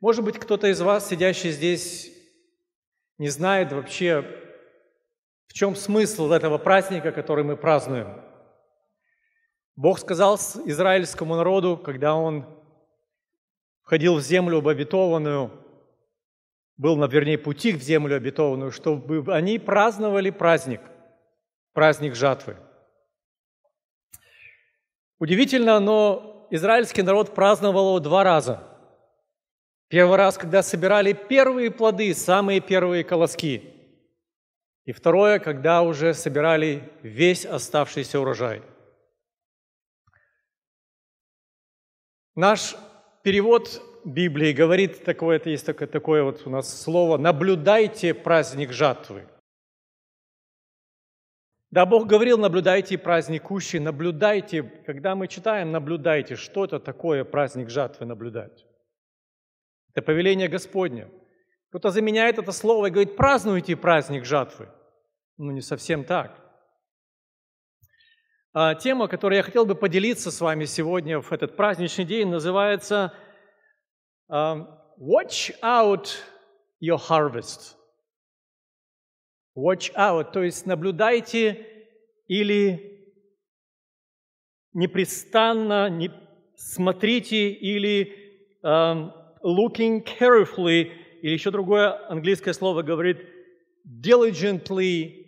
Может быть, кто-то из вас, сидящий здесь, не знает вообще, в чем смысл этого праздника, который мы празднуем. Бог сказал израильскому народу, когда он входил в землю обетованную, был на, вернее, пути в землю обетованную, чтобы они праздновали праздник, праздник жатвы. Удивительно, но израильский народ праздновал его два раза – Первый раз, когда собирали первые плоды, самые первые колоски. И второе, когда уже собирали весь оставшийся урожай. Наш перевод Библии говорит, такое, это есть такое, такое вот у нас слово, наблюдайте праздник жатвы. Да, Бог говорил, наблюдайте праздник ущи, наблюдайте, когда мы читаем, наблюдайте, что это такое праздник жатвы наблюдать. Это повеление Господне. Кто-то заменяет это слово и говорит, празднуйте праздник жатвы. Ну, не совсем так. А тема, которой я хотел бы поделиться с вами сегодня в этот праздничный день, называется а, «Watch out your harvest». Watch out, то есть наблюдайте или непрестанно не смотрите или looking carefully, или еще другое английское слово говорит diligently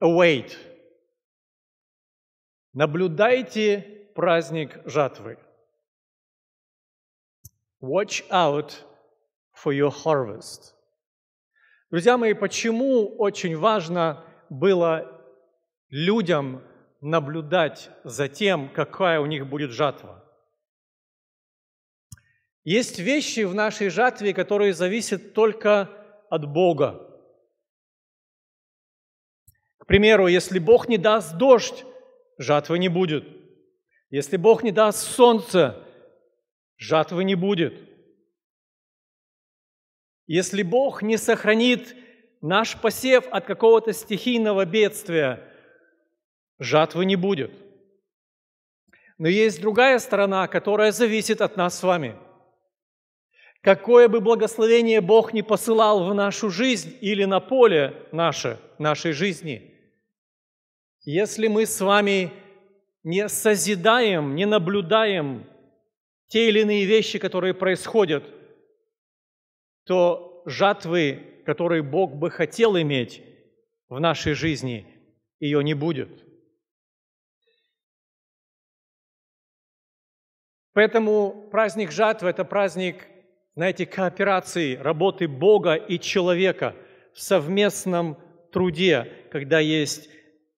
await. Наблюдайте праздник жатвы. Watch out for your harvest. Друзья мои, почему очень важно было людям наблюдать за тем, какая у них будет жатва? Есть вещи в нашей жатве, которые зависят только от Бога. К примеру, если Бог не даст дождь, жатвы не будет. Если Бог не даст солнце, жатвы не будет. Если Бог не сохранит наш посев от какого-то стихийного бедствия, жатвы не будет. Но есть другая сторона, которая зависит от нас с вами – Какое бы благословение Бог не посылал в нашу жизнь или на поле наше, нашей жизни, если мы с вами не созидаем, не наблюдаем те или иные вещи, которые происходят, то жатвы, которые Бог бы хотел иметь в нашей жизни, ее не будет. Поэтому праздник жатвы – это праздник знаете, кооперации работы Бога и человека в совместном труде, когда есть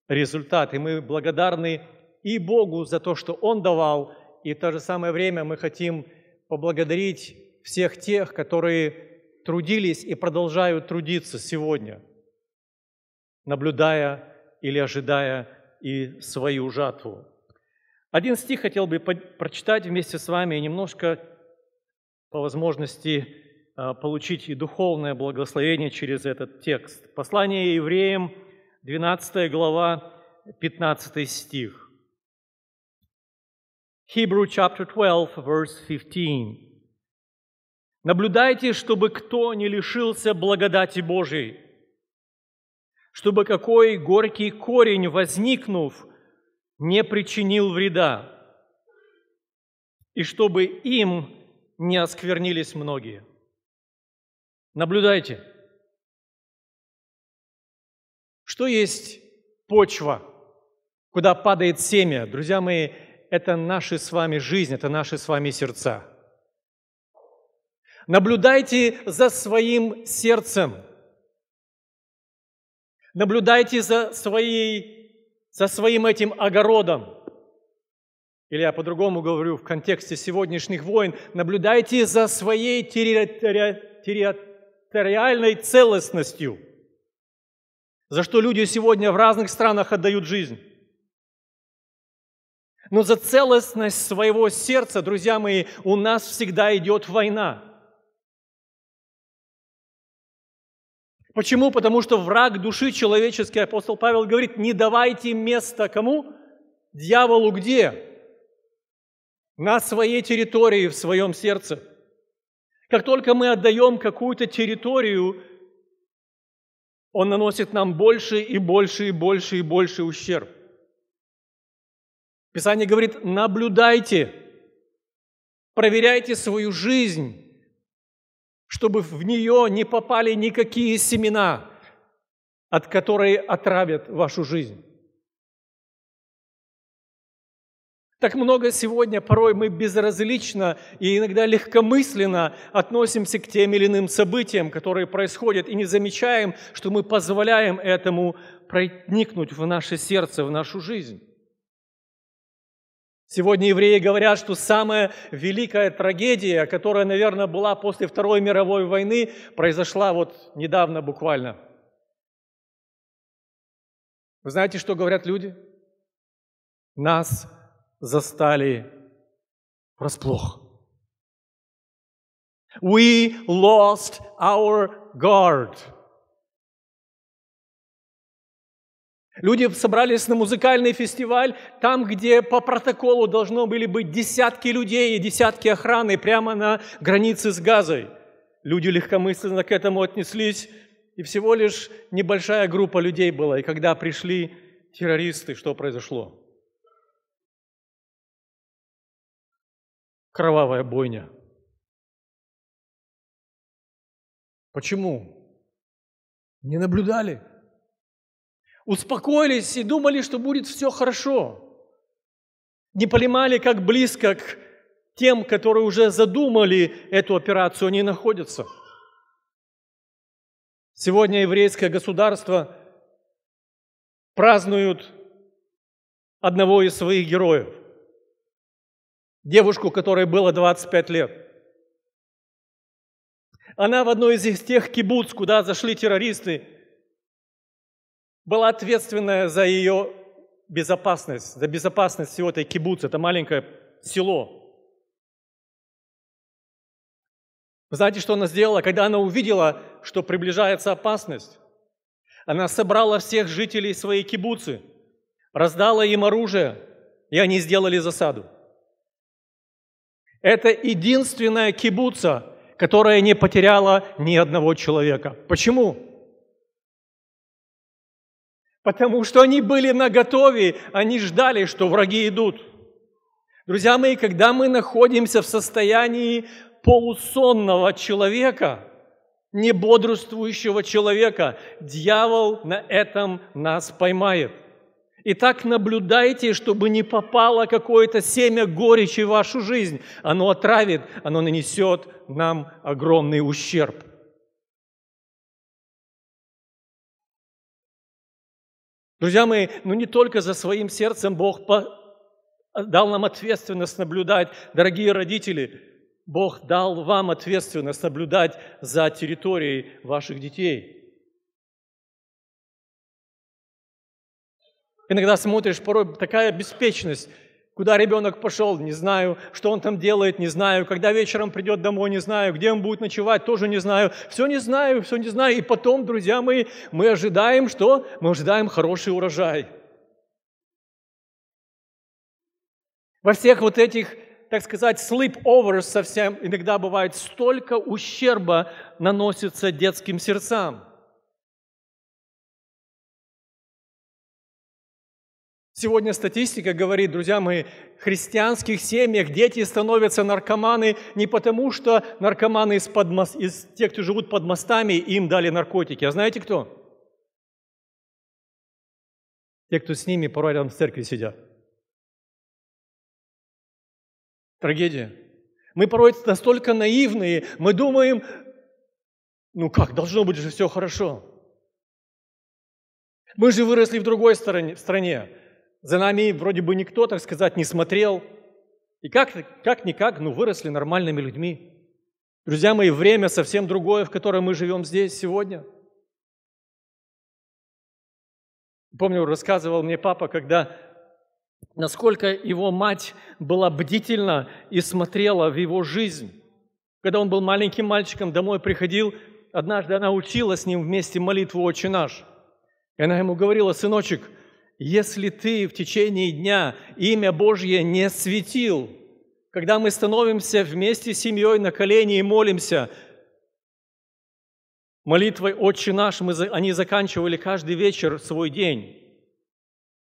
результат. И мы благодарны и Богу за то, что Он давал, и в то же самое время мы хотим поблагодарить всех тех, которые трудились и продолжают трудиться сегодня, наблюдая или ожидая и свою жатву. Один стих хотел бы прочитать вместе с вами и немножко по возможности а, получить и духовное благословение через этот текст. Послание евреям, 12 глава, 15 стих. Hebrew chapter 12, verse 15. Наблюдайте, чтобы кто не лишился благодати Божией, чтобы какой горький корень, возникнув, не причинил вреда, и чтобы им не осквернились многие. Наблюдайте, что есть почва, куда падает семя. Друзья мои, это наши с вами жизнь, это наши с вами сердца. Наблюдайте за своим сердцем. Наблюдайте за, своей, за своим этим огородом – или я по-другому говорю в контексте сегодняшних войн, наблюдайте за своей территориальной целостностью, за что люди сегодня в разных странах отдают жизнь. Но за целостность своего сердца, друзья мои, у нас всегда идет война. Почему? Потому что враг души человеческий, апостол Павел говорит, не давайте места кому? Дьяволу где? на своей территории, в своем сердце. Как только мы отдаем какую-то территорию, он наносит нам больше и больше и больше и больше ущерб. Писание говорит, наблюдайте, проверяйте свою жизнь, чтобы в нее не попали никакие семена, от которой отравят вашу жизнь. Так много сегодня порой мы безразлично и иногда легкомысленно относимся к тем или иным событиям, которые происходят, и не замечаем, что мы позволяем этому проникнуть в наше сердце, в нашу жизнь. Сегодня евреи говорят, что самая великая трагедия, которая, наверное, была после Второй мировой войны, произошла вот недавно буквально. Вы знаете, что говорят люди? Нас застали врасплох. We lost our guard. Люди собрались на музыкальный фестиваль, там, где по протоколу должно были быть десятки людей и десятки охраны прямо на границе с Газой. Люди легкомысленно к этому отнеслись, и всего лишь небольшая группа людей была. И когда пришли террористы, что произошло? кровавая бойня. Почему? Не наблюдали. Успокоились и думали, что будет все хорошо. Не понимали, как близко к тем, которые уже задумали эту операцию, они находятся. Сегодня еврейское государство празднуют одного из своих героев – девушку, которой было 25 лет. Она в одной из тех кибуц, куда зашли террористы, была ответственная за ее безопасность, за безопасность всего этой кибуц. Это маленькое село. знаете, что она сделала? Когда она увидела, что приближается опасность, она собрала всех жителей своей кибуцы, раздала им оружие, и они сделали засаду. Это единственная кибуца, которая не потеряла ни одного человека. Почему? Потому что они были наготове, они ждали, что враги идут. Друзья мои, когда мы находимся в состоянии полусонного человека, не бодрствующего человека, дьявол на этом нас поймает – и так наблюдайте, чтобы не попало какое-то семя горечи в вашу жизнь. Оно отравит, оно нанесет нам огромный ущерб. Друзья мои, ну не только за своим сердцем Бог дал нам ответственность наблюдать. Дорогие родители, Бог дал вам ответственность наблюдать за территорией ваших детей – Иногда смотришь, порой такая беспечность. Куда ребенок пошел, не знаю, что он там делает, не знаю, когда вечером придет домой, не знаю, где он будет ночевать, тоже не знаю, все не знаю, все не знаю. И потом, друзья мои, мы ожидаем что? Мы ожидаем хороший урожай. Во всех вот этих, так сказать, sleepovers совсем иногда бывает столько ущерба наносится детским сердцам – Сегодня статистика говорит, друзья мои, в христианских семьях дети становятся наркоманы не потому, что наркоманы из, под, из тех, кто живут под мостами, им дали наркотики. А знаете кто? Те, кто с ними порой рядом в церкви сидят. Трагедия. Мы порой настолько наивные, мы думаем, ну как, должно быть же все хорошо. Мы же выросли в другой стороне, в стране за нами вроде бы никто, так сказать, не смотрел. И как, как-никак, ну, выросли нормальными людьми. Друзья мои, время совсем другое, в котором мы живем здесь сегодня. Помню, рассказывал мне папа, когда насколько его мать была бдительна и смотрела в его жизнь. Когда он был маленьким мальчиком, домой приходил, однажды она учила с ним вместе молитву «Отче наш». И она ему говорила, «Сыночек, если ты в течение дня имя Божье не светил, когда мы становимся вместе с семьей на колени и молимся, молитвой «Отче наш» мы, они заканчивали каждый вечер свой день.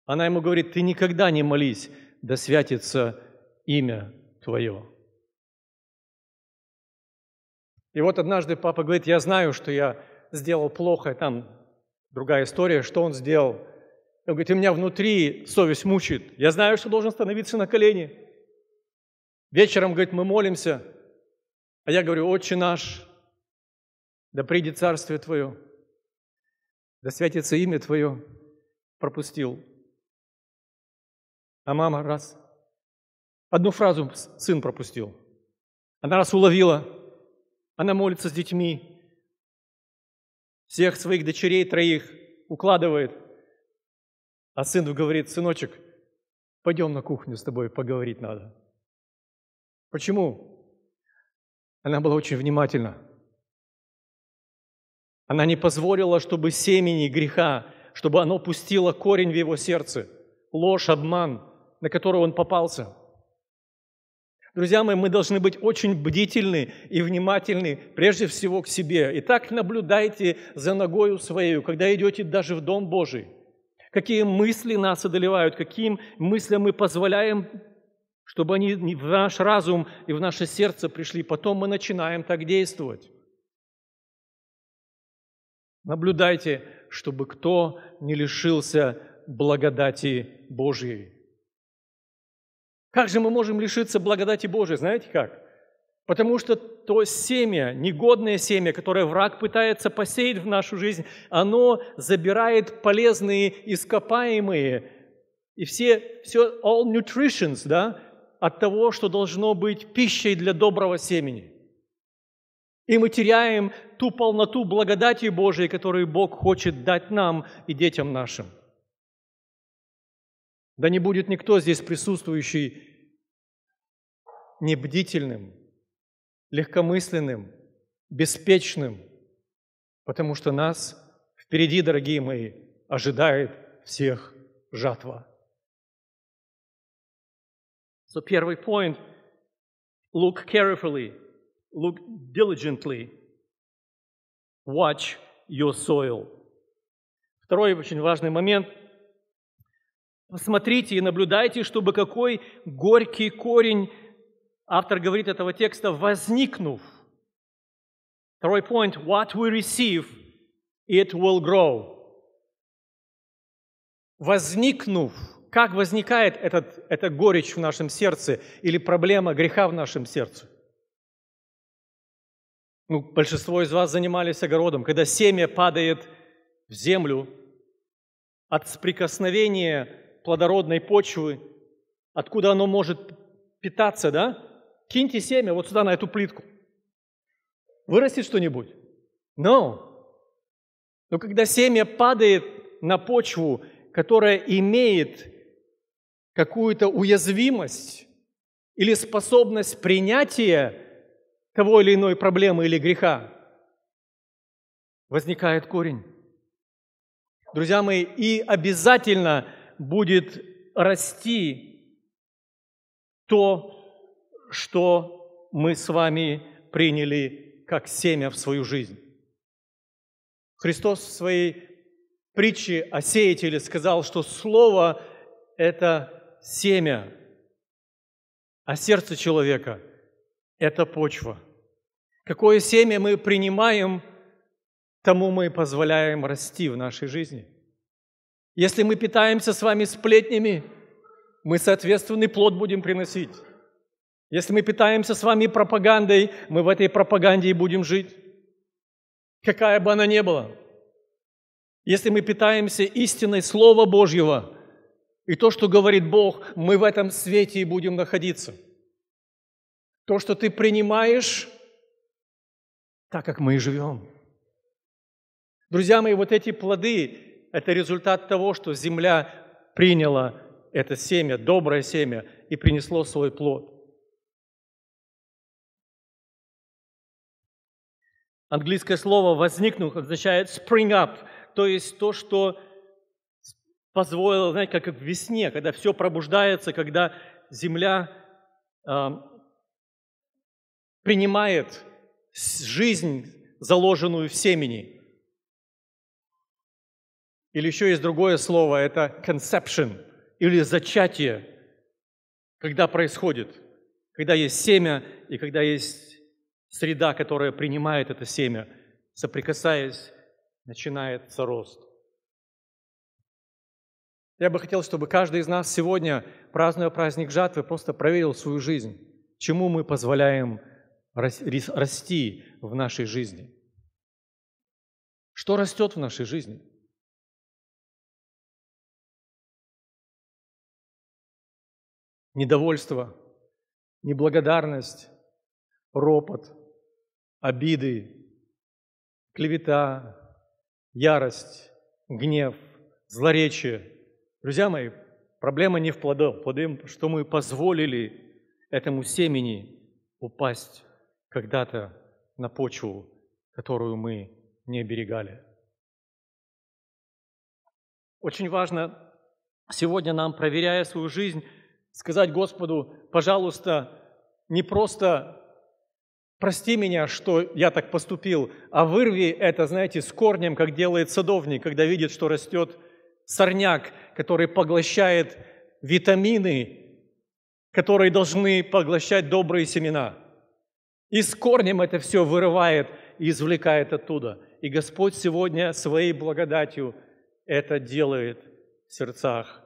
Она ему говорит, ты никогда не молись, да святится имя твое. И вот однажды папа говорит, я знаю, что я сделал плохо, там другая история, что он сделал – он говорит, у меня внутри совесть мучает. Я знаю, что должен становиться на колени. Вечером, говорит, мы молимся. А я говорю, Отче наш, да придет Царствие Твое, да святится имя Твое. Пропустил. А мама раз. Одну фразу сын пропустил. Она раз уловила. Она молится с детьми. Всех своих дочерей троих укладывает – а сыну говорит, сыночек, пойдем на кухню с тобой, поговорить надо. Почему? Она была очень внимательна. Она не позволила, чтобы семени греха, чтобы оно пустило корень в его сердце, ложь, обман, на которую он попался. Друзья мои, мы должны быть очень бдительны и внимательны прежде всего к себе. И так наблюдайте за ногою своей, когда идете даже в Дом Божий – какие мысли нас одолевают, каким мыслям мы позволяем, чтобы они в наш разум и в наше сердце пришли. Потом мы начинаем так действовать. Наблюдайте, чтобы кто не лишился благодати Божьей. Как же мы можем лишиться благодати Божьей? Знаете как? Потому что то семя, негодное семя, которое враг пытается посеять в нашу жизнь, оно забирает полезные ископаемые и все, все all nutritions, да, от того, что должно быть пищей для доброго семени. И мы теряем ту полноту благодати Божией, которую Бог хочет дать нам и детям нашим. Да не будет никто здесь присутствующий небдительным, легкомысленным, беспечным, потому что нас впереди, дорогие мои, ожидает всех жатва. So первый point – look carefully, look diligently, watch your soil. Второй очень важный момент – посмотрите и наблюдайте, чтобы какой горький корень Автор говорит этого текста «возникнув». Второй point – what we receive, it will grow. Возникнув, как возникает этот, эта горечь в нашем сердце или проблема греха в нашем сердце? Ну, большинство из вас занимались огородом. Когда семя падает в землю от соприкосновения плодородной почвы, откуда оно может питаться, да? Киньте семя вот сюда, на эту плитку. Вырастет что-нибудь? но Но когда семя падает на почву, которая имеет какую-то уязвимость или способность принятия того или иной проблемы или греха, возникает корень. Друзья мои, и обязательно будет расти то, что мы с вами приняли как семя в свою жизнь. Христос в своей притче о сеятеле сказал, что слово – это семя, а сердце человека – это почва. Какое семя мы принимаем, тому мы позволяем расти в нашей жизни. Если мы питаемся с вами сплетнями, мы соответственный плод будем приносить. Если мы питаемся с вами пропагандой, мы в этой пропаганде и будем жить, какая бы она ни была. Если мы питаемся истиной Слова Божьего и то, что говорит Бог, мы в этом свете и будем находиться. То, что ты принимаешь, так как мы и живем. Друзья мои, вот эти плоды – это результат того, что земля приняла это семя, доброе семя, и принесло свой плод. Английское слово «возникнуть» означает «spring up», то есть то, что позволило, знаете, как в весне, когда все пробуждается, когда земля э, принимает жизнь, заложенную в семени. Или еще есть другое слово, это conception, или зачатие, когда происходит, когда есть семя и когда есть среда, которая принимает это семя, соприкасаясь, начинается рост. Я бы хотел, чтобы каждый из нас сегодня, празднуя праздник жатвы, просто проверил свою жизнь, чему мы позволяем расти в нашей жизни. Что растет в нашей жизни? Недовольство, неблагодарность, ропот – обиды, клевета, ярость, гнев, злоречие. Друзья мои, проблема не в плодах, плоды, что мы позволили этому семени упасть когда-то на почву, которую мы не оберегали. Очень важно сегодня нам, проверяя свою жизнь, сказать Господу, пожалуйста, не просто прости меня, что я так поступил, а вырви это, знаете, с корнем, как делает садовник, когда видит, что растет сорняк, который поглощает витамины, которые должны поглощать добрые семена. И с корнем это все вырывает и извлекает оттуда. И Господь сегодня своей благодатью это делает в сердцах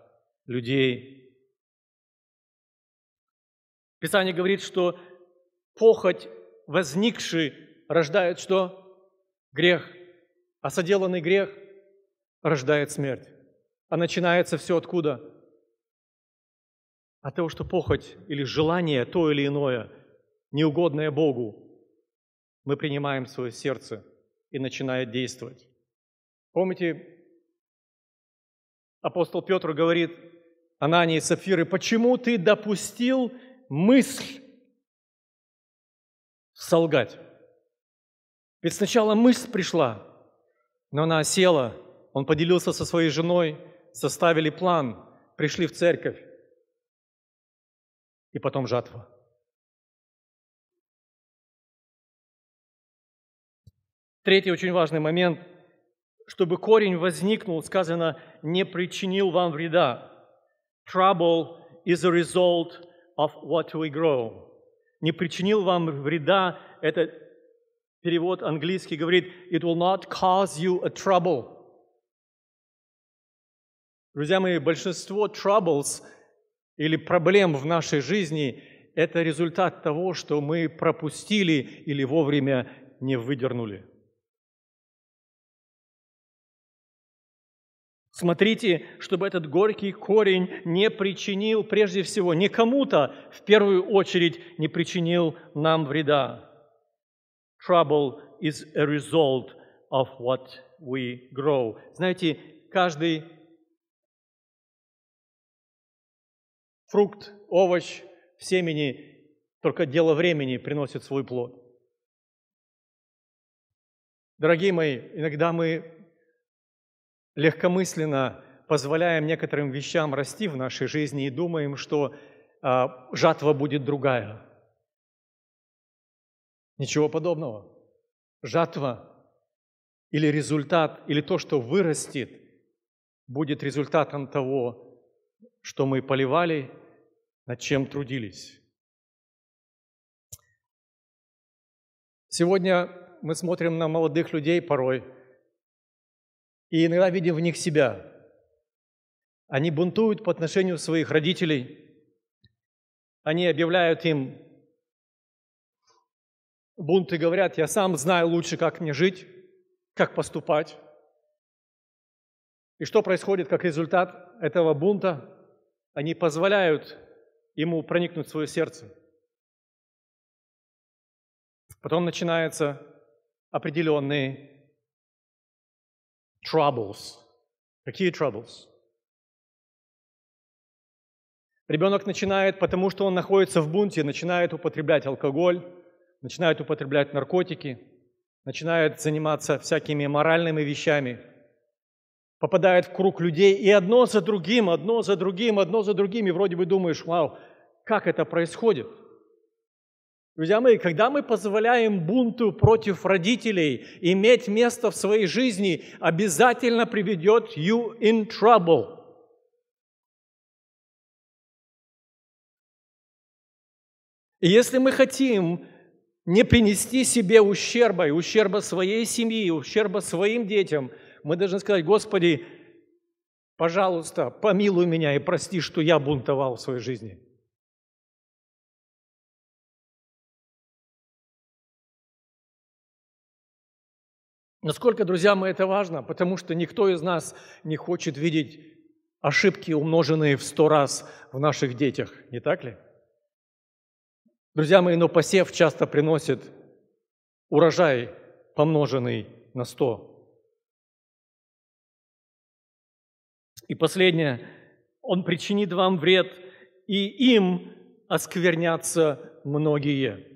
людей. Писание говорит, что похоть возникший рождает что? Грех. А соделанный грех рождает смерть. А начинается все откуда? От того, что похоть или желание то или иное, неугодное Богу, мы принимаем в свое сердце и начинает действовать. Помните, апостол Петр говорит Анании и Сапфиры, почему ты допустил мысль солгать. Ведь сначала мысль пришла, но она села. он поделился со своей женой, составили план, пришли в церковь, и потом жатва. Третий очень важный момент. Чтобы корень возникнул, сказано, не причинил вам вреда. Trouble is a result of what we grow не причинил вам вреда. Это перевод английский говорит, it will not cause you a trouble. Друзья мои, большинство troubles или проблем в нашей жизни – это результат того, что мы пропустили или вовремя не выдернули. Смотрите, чтобы этот горький корень не причинил прежде всего не кому-то, в первую очередь не причинил нам вреда. Trouble is a result of what we grow. Знаете, каждый фрукт, овощ в семени, только дело времени приносит свой плод. Дорогие мои, иногда мы легкомысленно позволяем некоторым вещам расти в нашей жизни и думаем, что э, жатва будет другая. Ничего подобного. Жатва или результат, или то, что вырастет, будет результатом того, что мы поливали, над чем трудились. Сегодня мы смотрим на молодых людей порой – и иногда видим в них себя. Они бунтуют по отношению своих родителей, они объявляют им бунт и говорят, я сам знаю лучше, как мне жить, как поступать. И что происходит как результат этого бунта? Они позволяют ему проникнуть в свое сердце. Потом начинаются определенные troubles. Какие troubles? Ребенок начинает, потому что он находится в бунте, начинает употреблять алкоголь, начинает употреблять наркотики, начинает заниматься всякими моральными вещами, попадает в круг людей, и одно за другим, одно за другим, одно за другим, и вроде бы думаешь, вау, как это происходит – Друзья мои, когда мы позволяем бунту против родителей иметь место в своей жизни, обязательно приведет you in trouble. И если мы хотим не принести себе ущерба, и ущерба своей семьи, ущерба своим детям, мы должны сказать, Господи, пожалуйста, помилуй меня и прости, что я бунтовал в своей жизни – Насколько, друзья, мои, это важно? Потому что никто из нас не хочет видеть ошибки, умноженные в сто раз в наших детях, не так ли? Друзья мои, но посев часто приносит урожай, помноженный на сто. И последнее, он причинит вам вред, и им осквернятся многие.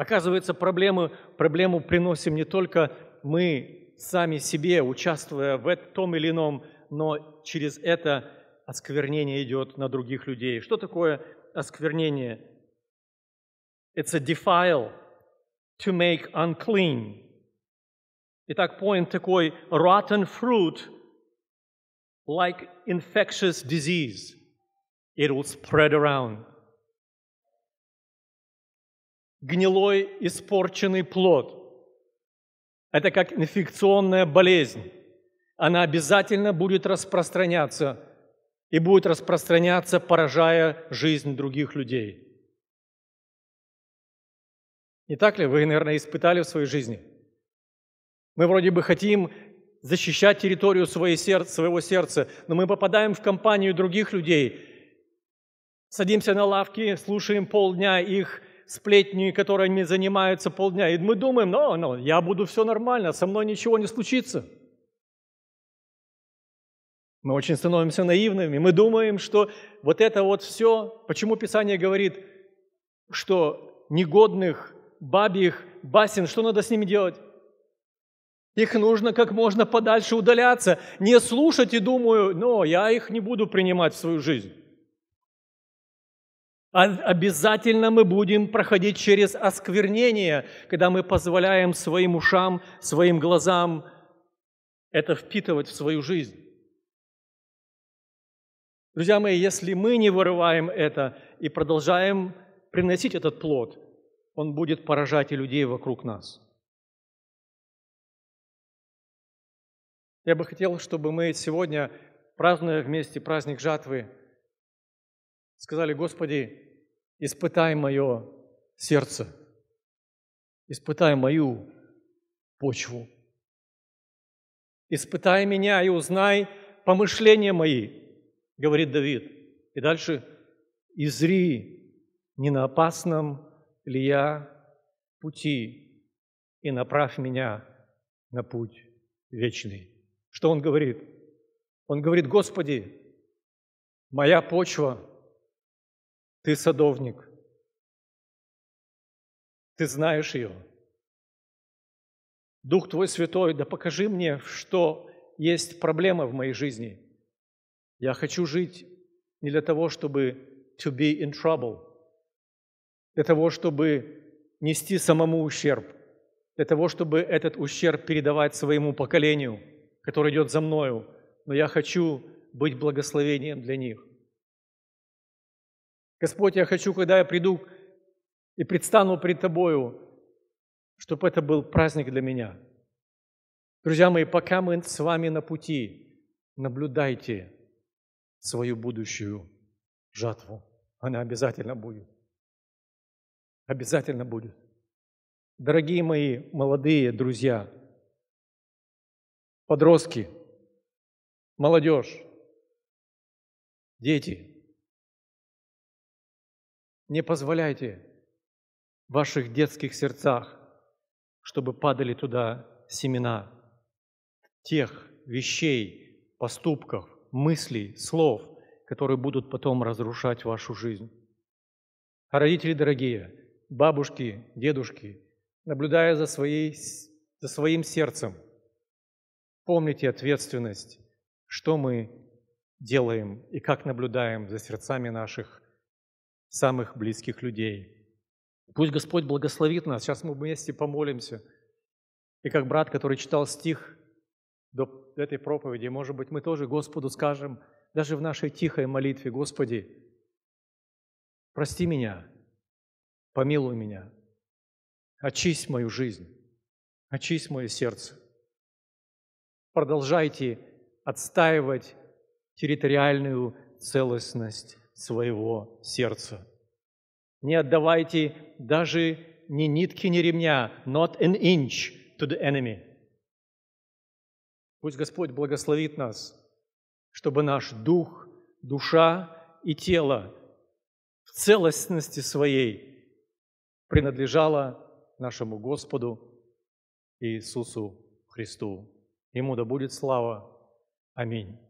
Оказывается, проблемы, проблему приносим не только мы сами себе, участвуя в том или ином, но через это осквернение идет на других людей. Что такое осквернение? It's a defile, to make unclean. Итак, поинт такой – rotten fruit, like infectious disease. It will spread around гнилой, испорченный плод. Это как инфекционная болезнь. Она обязательно будет распространяться и будет распространяться, поражая жизнь других людей. Не так ли вы, наверное, испытали в своей жизни? Мы вроде бы хотим защищать территорию своего сердца, но мы попадаем в компанию других людей, садимся на лавки, слушаем полдня их сплетни, которые они занимаются полдня. И мы думаем, ну, ну, я буду все нормально, со мной ничего не случится. Мы очень становимся наивными. Мы думаем, что вот это вот все, почему Писание говорит, что негодных, бабьих, басен, что надо с ними делать? Их нужно как можно подальше удаляться, не слушать и думаю, но я их не буду принимать в свою жизнь. А обязательно мы будем проходить через осквернение, когда мы позволяем своим ушам, своим глазам это впитывать в свою жизнь. Друзья мои, если мы не вырываем это и продолжаем приносить этот плод, он будет поражать и людей вокруг нас. Я бы хотел, чтобы мы сегодня, празднуя вместе праздник жатвы, сказали, Господи, испытай мое сердце, испытай мою почву, испытай меня и узнай помышления мои, говорит Давид. И дальше, изри, не на опасном ли я пути, и направь меня на путь вечный. Что он говорит? Он говорит, Господи, моя почва – ты садовник. Ты знаешь ее. Дух Твой Святой, да покажи мне, что есть проблема в моей жизни. Я хочу жить не для того, чтобы to be in trouble, для того, чтобы нести самому ущерб, для того, чтобы этот ущерб передавать своему поколению, которое идет за мною, но я хочу быть благословением для них. Господь, я хочу, когда я приду и предстану пред Тобою, чтобы это был праздник для меня. Друзья мои, пока мы с вами на пути, наблюдайте свою будущую жатву. Она обязательно будет. Обязательно будет. Дорогие мои молодые друзья, подростки, молодежь, дети – не позволяйте в ваших детских сердцах, чтобы падали туда семена тех вещей, поступков, мыслей, слов, которые будут потом разрушать вашу жизнь. А родители дорогие, бабушки, дедушки, наблюдая за, своей, за своим сердцем, помните ответственность, что мы делаем и как наблюдаем за сердцами наших самых близких людей. Пусть Господь благословит нас. Сейчас мы вместе помолимся. И как брат, который читал стих до этой проповеди, может быть, мы тоже Господу скажем, даже в нашей тихой молитве, Господи, прости меня, помилуй меня, очисть мою жизнь, очисть мое сердце. Продолжайте отстаивать территориальную целостность своего сердца. Не отдавайте даже ни нитки, ни ремня, not an inch to the enemy. Пусть Господь благословит нас, чтобы наш дух, душа и тело в целостности своей принадлежало нашему Господу Иисусу Христу. Ему да будет слава. Аминь.